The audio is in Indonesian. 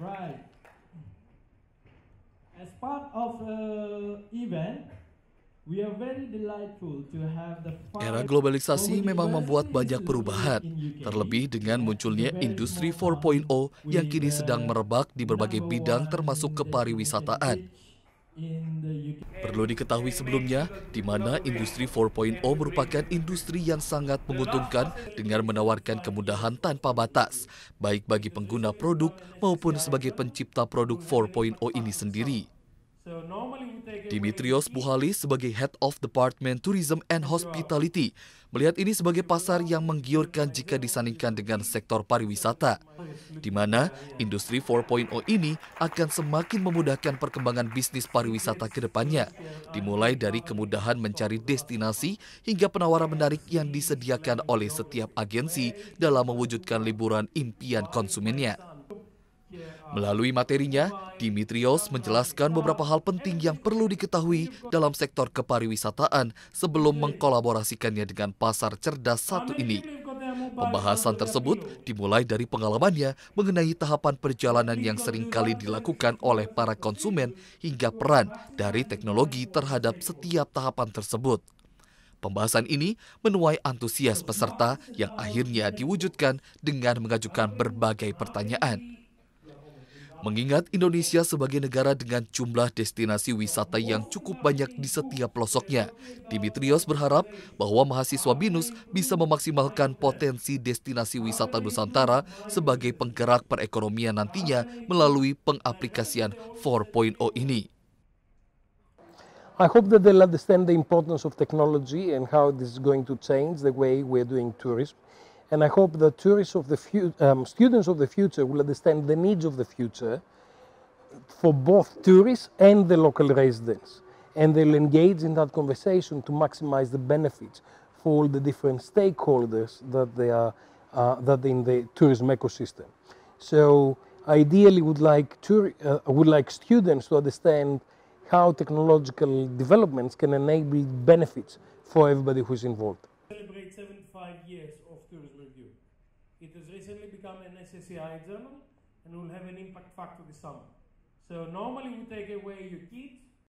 Right. As part of uh, event, Era globalisasi memang membuat banyak perubahan, terlebih dengan munculnya industri 4.0 yang kini sedang merebak di berbagai bidang termasuk kepariwisataan. Perlu diketahui sebelumnya, di mana industri 4.0 merupakan industri yang sangat menguntungkan dengan menawarkan kemudahan tanpa batas, baik bagi pengguna produk maupun sebagai pencipta produk 4.0 ini sendiri. Dimitrios Buhali sebagai Head of Department Tourism and Hospitality melihat ini sebagai pasar yang menggiurkan jika disandingkan dengan sektor pariwisata, di mana industri 4.0 ini akan semakin memudahkan perkembangan bisnis pariwisata ke depannya, dimulai dari kemudahan mencari destinasi hingga penawaran menarik yang disediakan oleh setiap agensi dalam mewujudkan liburan impian konsumennya. Iya, ah. Melalui materinya, Dimitrios menjelaskan beberapa hal penting yang perlu diketahui dalam sektor kepariwisataan sebelum mengkolaborasikannya dengan pasar cerdas satu ini. Pembahasan tersebut dimulai dari pengalamannya mengenai tahapan perjalanan yang seringkali dilakukan oleh para konsumen hingga peran dari teknologi terhadap setiap tahapan tersebut. Pembahasan ini menuai antusias peserta yang akhirnya diwujudkan dengan mengajukan berbagai pertanyaan. Mengingat Indonesia sebagai negara dengan jumlah destinasi wisata yang cukup banyak di setiap pelosoknya, Dimitrios berharap bahwa mahasiswa BINUS bisa memaksimalkan potensi destinasi wisata Nusantara sebagai penggerak perekonomian nantinya melalui pengaplikasian 4.0 ini. I hope that they'll understand the importance of technology and how this is going to change the way we're doing tourism. And I hope that tourists of the fu- um, students of the future will understand the needs of the future for both tourists and the local residents. And they'll engage in that conversation to maximize the benefits for all the different stakeholders that they are uh, that in the tourism ecosystem. So ideally would like uh, would like students to understand how technological developments can enable benefits for everybody who's involved. Celebrate 75 years of tourism review. It has recently become an SSCI journal and will have an impact factor this summer. So normally we take away your kids